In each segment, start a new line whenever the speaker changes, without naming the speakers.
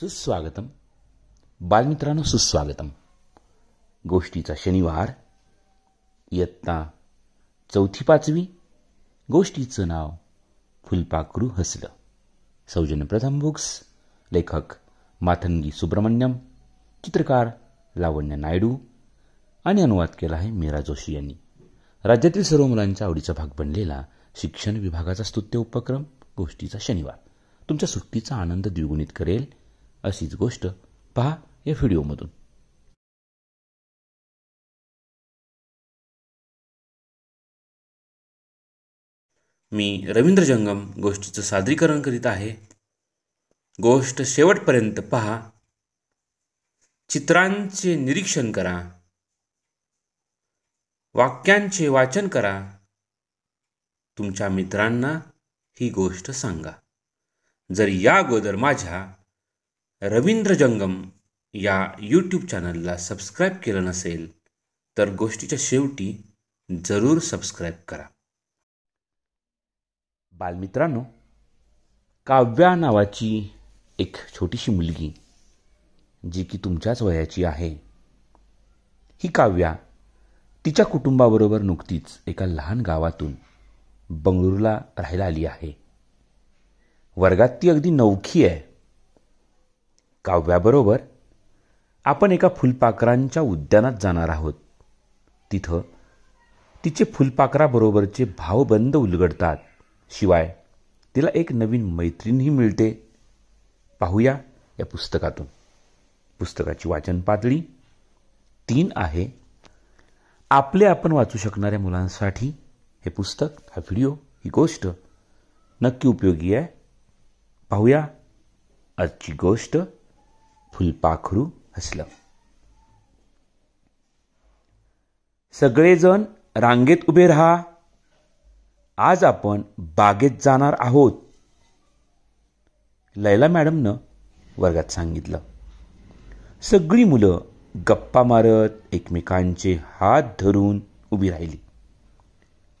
सुस्वागतम बालमित्रांनो सुस्वागतम गोष्टीचा शनिवार इयत्ता चौथी पाचवी गोष्टीचं नाव फुलपाखरू हसलं सौजन्य प्रथम बुक्स लेखक माथंगी सुब्रमण्यम चित्रकार लावण्य नायडू आणि अनुवाद केला आहे मीरा जोशी यांनी राज्यातील सर्व मुलांच्या आवडीचा भाग बनलेला शिक्षण विभागाचा स्तुत्य उपक्रम गोष्टीचा शनिवार तुमच्या सुट्टीचा आनंद द्विगुणित करेल अशीच गोष्ट पहा या व्हिडिओमधून मी रवींद्र जंगम गोष्टीचं सादरीकरण करीत आहे गोष्ट शेवटपर्यंत पहा चित्रांचे निरीक्षण करा वाक्यांचे वाचन करा तुमच्या मित्रांना ही गोष्ट सांगा जर या अगोदर माझ्या रवींद्र जंगम या यूट्यूब चॅनलला सबस्क्राईब केलं नसेल तर गोष्टीच्या शेवटी जरूर सबस्क्राईब करा बालमित्रांनो काव्या नावाची एक छोटीशी मुलगी जी की तुमच्याच वयाची आहे ही काव्या तिच्या कुटुंबाबरोबर नुकतीच एका लहान गावातून बंगळुरूला राहायला आली आहे वर्गात ती अगदी नवखी आहे काव्याबरोबर आपण एका फुलपाखरांच्या उद्यानात जाणार आहोत तिथं तिचे फुलपाखराबरोबरचे भावबंद उलगडतात शिवाय तिला एक नवीन मैत्रीणही मिळते पाहूया या पुस्तकातून पुस्तकाची वाचन पातळी तीन आहे आपले आपण वाचू शकणाऱ्या मुलांसाठी हे पुस्तक हा व्हिडिओ ही गोष्ट नक्की उपयोगी आहे पाहूया आजची गोष्ट फुलपाखरू हसलं सगळेजण रांगेत उभे राहा आज आपण बागेत जाणार आहोत लैला मॅडमनं वर्गात सांगितलं सगळी मुलं गप्पा मारत एकमेकांचे हात धरून उभी राहिली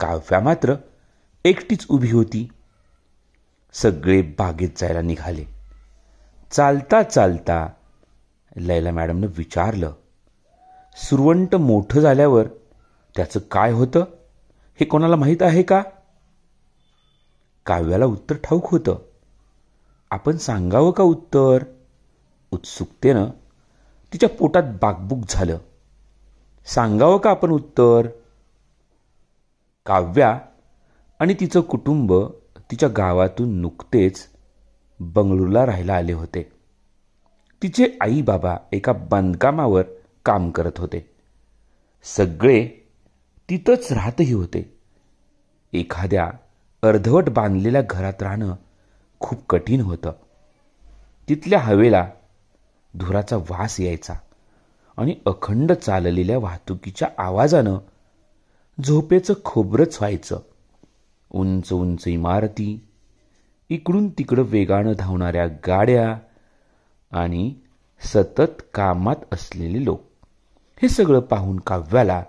काव्या मात्र एकटीच उभी होती सगळे बागेत जायला निघाले चालता चालता लैला मॅडमनं विचारलं सुरवंट मोठं झाल्यावर त्याचं काय होतं हे कोणाला माहीत आहे का काव्याला उत्तर ठाऊक होतं आपण सांगावं का उत्तर उत्सुकतेनं तिच्या पोटात बागबुक झालं सांगावं का आपण उत्तर काव्या आणि तिचं कुटुंब तिच्या गावातून नुकतेच बंगळुरूला राहायला आले होते तिचे आई बाबा एका बांधकामावर काम करत होते सगळे तिथंच राहतही होते एखाद्या अर्धवट बांधलेल्या घरात राहणं खूप कठीण होतं तिथल्या हवेला धुराचा वास यायचा आणि अखंड चाललेल्या वाहतुकीच्या आवाजानं झोपेचं खोबरंच व्हायचं उंच उंच इमारती इकडून तिकडं वेगानं धावणाऱ्या गाड्या आणि सतत कामात असलेले लोक हे सगळं पाहून काव्याला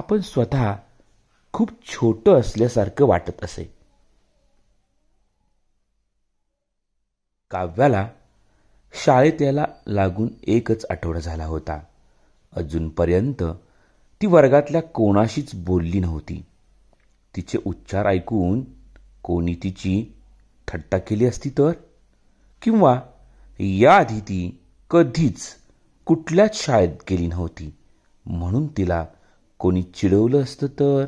आपण स्वतः खूप छोटं असल्यासारखं वाटत असे काव्याला शाळेत याला लागून एकच आठवडा झाला होता अजूनपर्यंत ती वर्गातल्या कोणाशीच बोलली नव्हती तिचे उच्चार ऐकून कोणी तिची थट्टा केली असती तर किंवा याआधी ती कधीच कुठल्याच शाळेत गेली नव्हती म्हणून तिला कोणी चिडवलं असतं तर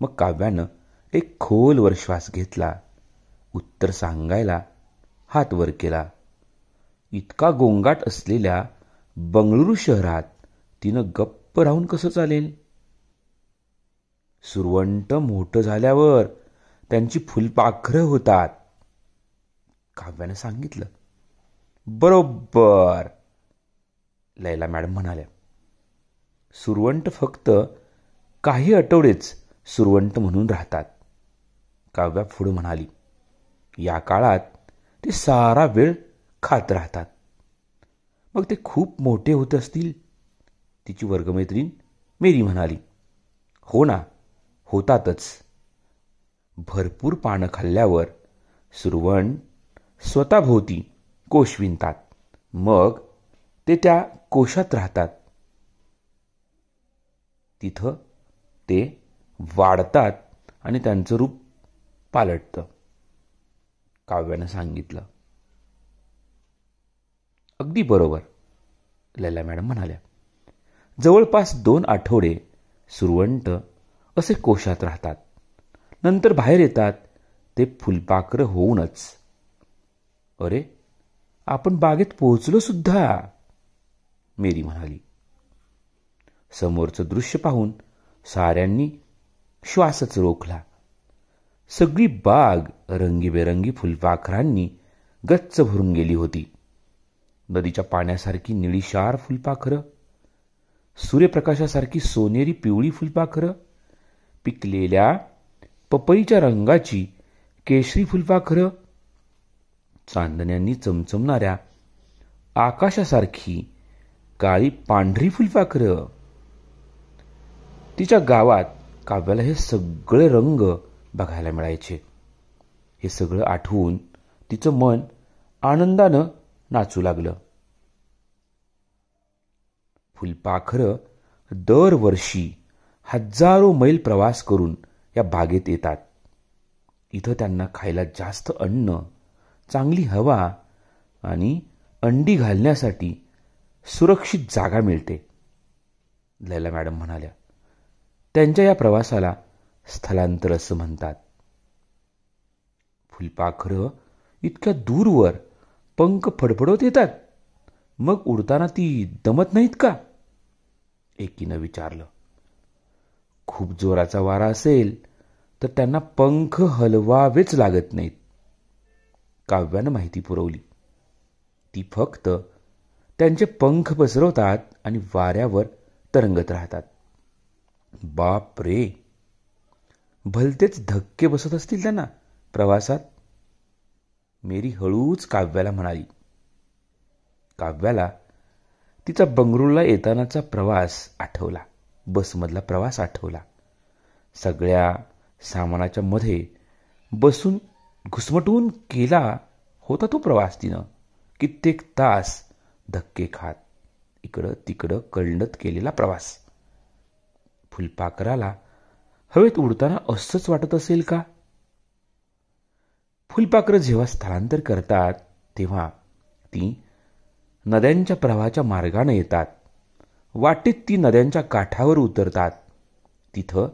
मग काव्यानं एक खोलवर श्वास घेतला उत्तर सांगायला हात वर केला इतका गोंगाट असलेल्या बंगळुरू शहरात तिनं गप्प राहून कसं चालेल सुरवंट मोठं झाल्यावर त्यांची फुलपाखर होतात काव्यानं सांगितलं बरोबर लैला मॅडम म्हणाल्या सुरवंट फक्त काही आठवडेच सुरवंट म्हणून राहतात काव्या पुढं म्हणाली या काळात ते सारा वेळ खात राहतात मग ते खूप मोठे होत असतील तिची वर्गमैत्रीण मेरी म्हणाली हो ना होतातच भरपूर पानं खाल्ल्यावर सुरवण स्वतःभोवती कोश मग ते त्या कोशात राहतात तिथं ते वाढतात आणि त्यांचं रूप पालटतं काव्यानं सांगितलं अगदी बरोबर लैला मॅडम म्हणाल्या जवळपास दोन आठवडे सुरवंट असे कोशात राहतात नंतर बाहेर येतात ते फुलपाखरं होऊनच अरे आपण बागेत पोहोचलो सुद्धा मेरी म्हणाली समोरचं दृश्य पाहून साऱ्यांनी श्वासच रोखला सगळी बाग रंगीबेरंगी फुलपाखरांनी गच्च भरून गेली होती नदीच्या पाण्यासारखी निळीशार फुलपाखरं सूर्यप्रकाशासारखी सोनेरी पिवळी फुलपाखरं पिकलेल्या पपईच्या रंगाची केशरी फुलपाखर चांदण्यांनी चमचमणाऱ्या आकाशासारखी काळी पांढरी फुलपाखर तिच्या गावात काव्याला हे सगळे रंग बघायला मिळायचे हे सगळं आठवून तिचं मन आनंदानं नाचू लागलं फुलपाखर दरवर्षी हजारो मैल प्रवास करून या बागेत येतात इथं त्यांना खायला जास्त अन्न चांगली हवा आणि अंडी घालण्यासाठी सुरक्षित जागा मिळते लैला मॅडम म्हणाल्या त्यांच्या या प्रवासाला स्थलांतर असं म्हणतात फुलपाखरं इतक्या दूरवर पंख फडफडवत येतात मग उडताना ती दमत नाहीत का एकीनं विचारलं खूप जोराचा वारा असेल तर त्यांना पंख हलवावेच लागत नाहीत काव्यानं माहिती पुरवली ती फक्त त्यांचे पंख पसरवतात आणि वाऱ्यावर तरंगत राहतात बाप रे भलतेच धक्के बसत असतील त्यांना प्रवासात मेरी हळूच काव्याला म्हणाली काव्याला तिचा बंगळुरूला येतानाचा प्रवास आठवला बसमधला प्रवास आठवला सगळ्या सामानाच्या मध्ये बसून घुसमटून केला होता तो प्रवास तिनं कित्येक तास धक्के खात इकडं तिकडं कळणत केलेला प्रवास फुलपाखराला हवेत उडताना असंच वाटत असेल का फुलपाखरं जेव्हा स्थलांतर करतात तेव्हा ती नद्यांच्या प्रवाहाच्या मार्गाने येतात वाटेत ती नद्यांच्या काठावर उतरतात तिथं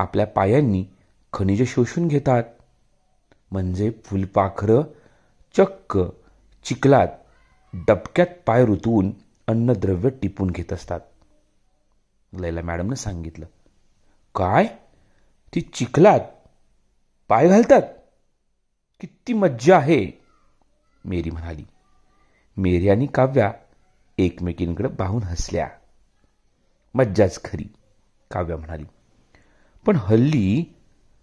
आपल्या पायांनी खनिज शोषून घेतात म्हणजे फुलपाखरं चक्क चिकलात, डबक्यात पाय रुतवून अन्नद्रव्य टिपून घेत असतात लैला मॅडमनं सांगितलं काय ती चिखलात पाय घालतात किती मज्जा आहे मेरी म्हणाली मेरी आणि काव्या एकमेकींकडे पाहून हसल्या मज्जाच खरी काव्या म्हणाली पण हल्ली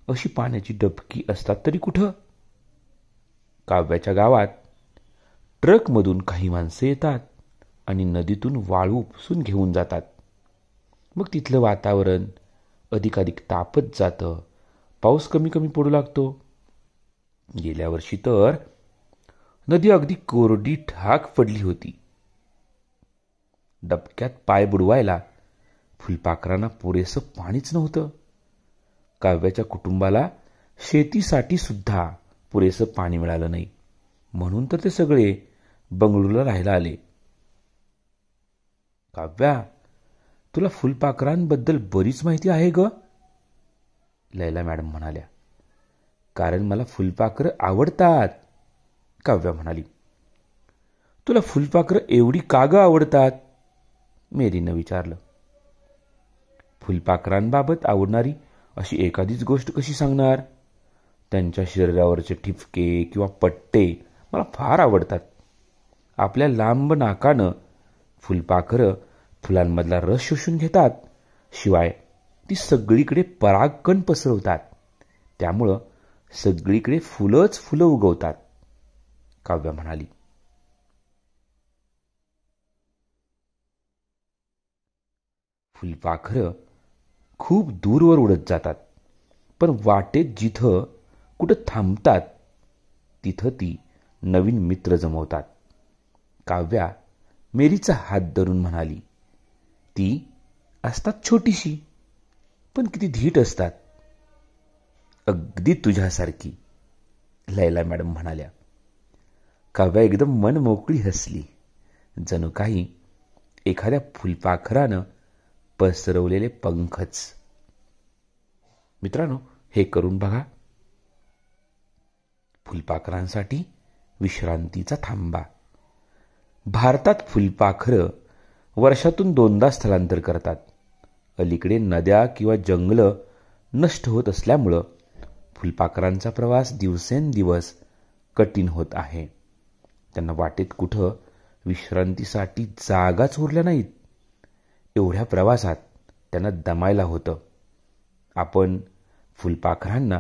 अशी पाण्याची डबकी असतात तरी कुठं काव्याच्या गावात ट्रकमधून काही माणसं येतात आणि नदीतून वाळू उपसून घेऊन जातात मग तिथलं वातावरण अधिकाधिक तापत जातं पाऊस कमी कमी पडू लागतो गेल्या वर्षी तर नदी अगदी कोरडी ठाक पडली होती डबक्यात पाय बुडवायला फुलपाखरांना पुरेसं पाणीच नव्हतं काव्याच्या कुटुंबाला शेतीसाठी सुद्धा पुरेसं पाणी मिळालं नाही म्हणून तर ते सगळे बंगळुरूला राहायला आले काव्या तुला फुलपाखरांबद्दल बरीच माहिती आहे ग लैला मॅडम म्हणाल्या कारण मला फुलपाखरं आवडतात काव्या म्हणाली तुला फुलपाखरं एवढी का ग आवडतात मेरीनं विचारलं फुलपाखरांबाबत आवडणारी अशी एखादीच गोष्ट कशी सांगणार त्यांच्या शरीरावरचे ठिपके किंवा पट्टे मला फार आवडतात आपल्या लांब नाकानं फुलपाखरं फुलांमधला रस शोषून घेतात शिवाय ती सगळीकडे परागकण पसरवतात त्यामुळं सगळीकडे फुलंच फुलं उगवतात काव्य म्हणाली फुलपाखरं खूप दूरवर उडत जातात पण वाटेत जिथं कुठं थांबतात तिथं ती नवीन मित्र जमवतात काव्या मेरीचा हात धरून म्हणाली ती असतात छोटीशी पण किती धीट असतात अगदी तुझ्यासारखी लैला मॅडम म्हणाल्या काव्या एकदम मनमोकळी हसली जणू काही एखाद्या फुलपाखरानं पसरवलेले पंखच मित्रांनो हे करून बघा फुलपाखरांसाठी विश्रांतीचा थांबा भारतात फुलपाखरं वर्षातून दोनदा स्थलांतर करतात अलीकडे नद्या किंवा जंगल नष्ट होत असल्यामुळं फुलपाखरांचा प्रवास दिवसेंदिवस कठीण होत आहे त्यांना वाटेत कुठं विश्रांतीसाठी जागाच उरल्या नाहीत एवढ्या प्रवासात त्यांना दमायला होतं आपण फुलपाखरांना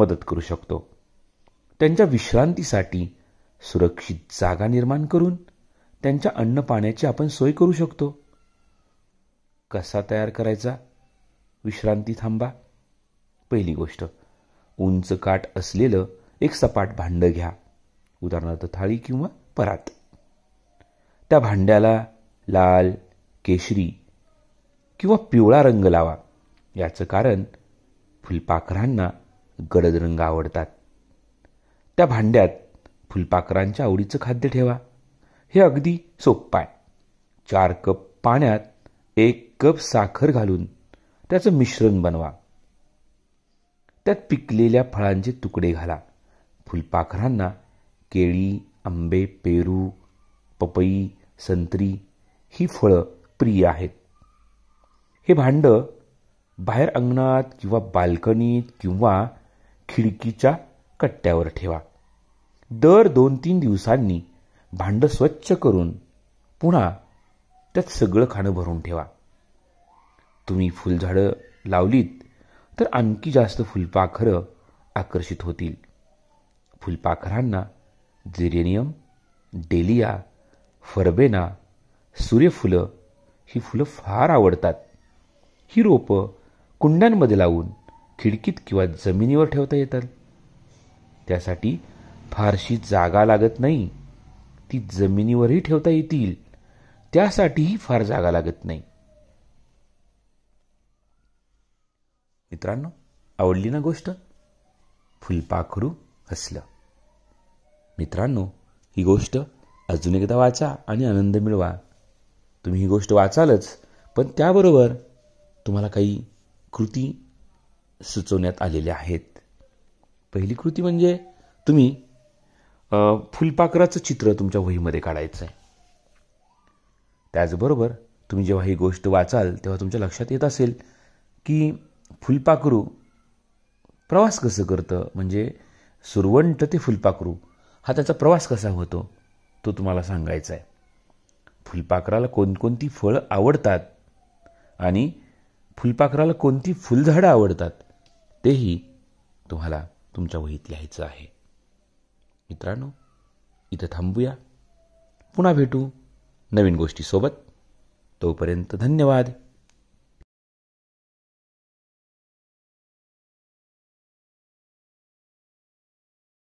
मदत करू शकतो त्यांच्या विश्रांतीसाठी सुरक्षित जागा निर्माण करून त्यांच्या अन्न पाण्याची आपण सोय करू शकतो कसा तयार करायचा विश्रांती थांबा पहिली गोष्ट उंच काठ असलेलं एक सपाट भांड घ्या उदाहरणार्थ थाळी किंवा परात त्या भांड्याला लाल केशरी किंवा पिवळा रंग लावा याचं कारण फुलपाखरांना गडद रंग आवडतात त्या भांड्यात फुलपाखरांच्या आवडीचं खाद्य ठेवा हे अगदी सोपं आहे चार कप पाण्यात एक कप साखर घालून त्याचं मिश्रण बनवा त्यात पिकलेल्या फळांचे तुकडे घाला फुलपाखरांना केळी आंबे पेरू पपई संत्री ही फळं प्रिय आहेत हे भांडं बाहेर अंगणात किंवा बाल्कनीत किंवा खिडकीच्या कट्ट्यावर ठेवा दर दोन तीन दिवसांनी भांडं स्वच्छ करून पुन्हा त्यात सगळं खाणं भरून ठेवा तुम्ही फुलझाडं लावलीत तर आणखी जास्त फुलपाखरं आकर्षित होतील फुलपाखरांना जिरेनियम डेलिया फरबेना सूर्यफुलं ही फुलं फार आवडतात ही रोपं कुंड्यांमध्ये लावून खिडकीत किंवा जमिनीवर ठेवता येतात त्यासाठी फारशी जागा लागत नाही ती जमिनीवरही ठेवता येतील त्यासाठीही फार जागा लागत नाही मित्रांनो आवडली ना गोष्ट फुलपाखरू हसलं मित्रांनो ही गोष्ट अजून एकदा वाचा आणि आनंद मिळवा तुम्ही ही गोष्ट वाचालच पण त्याबरोबर तुम्हाला काही कृती सुचवण्यात आलेल्या आहेत पहिली कृती म्हणजे तुम्ही फुलपाखराचं चित्र तुमच्या वहीमध्ये काढायचं आहे त्याचबरोबर तुम्ही जेव्हा ही गोष्ट वाचाल तेव्हा तुमच्या लक्षात येत असेल की फुलपाखरू प्रवास कसं करतं म्हणजे सुरवंट ते फुलपाखरू हा त्याचा प्रवास कसा होतो तो तुम्हाला सांगायचा आहे फुलपाखराला कोणकोणती फळं आवडतात आणि फुलपाखराला कोणती फुलझाडं आवडतात तेही तुम्हाला तुमच्या वहीत लिहायचं आहे मित्रांनो इथं थांबूया पुन्हा भेटू नवीन गोष्टीसोबत तोपर्यंत धन्यवाद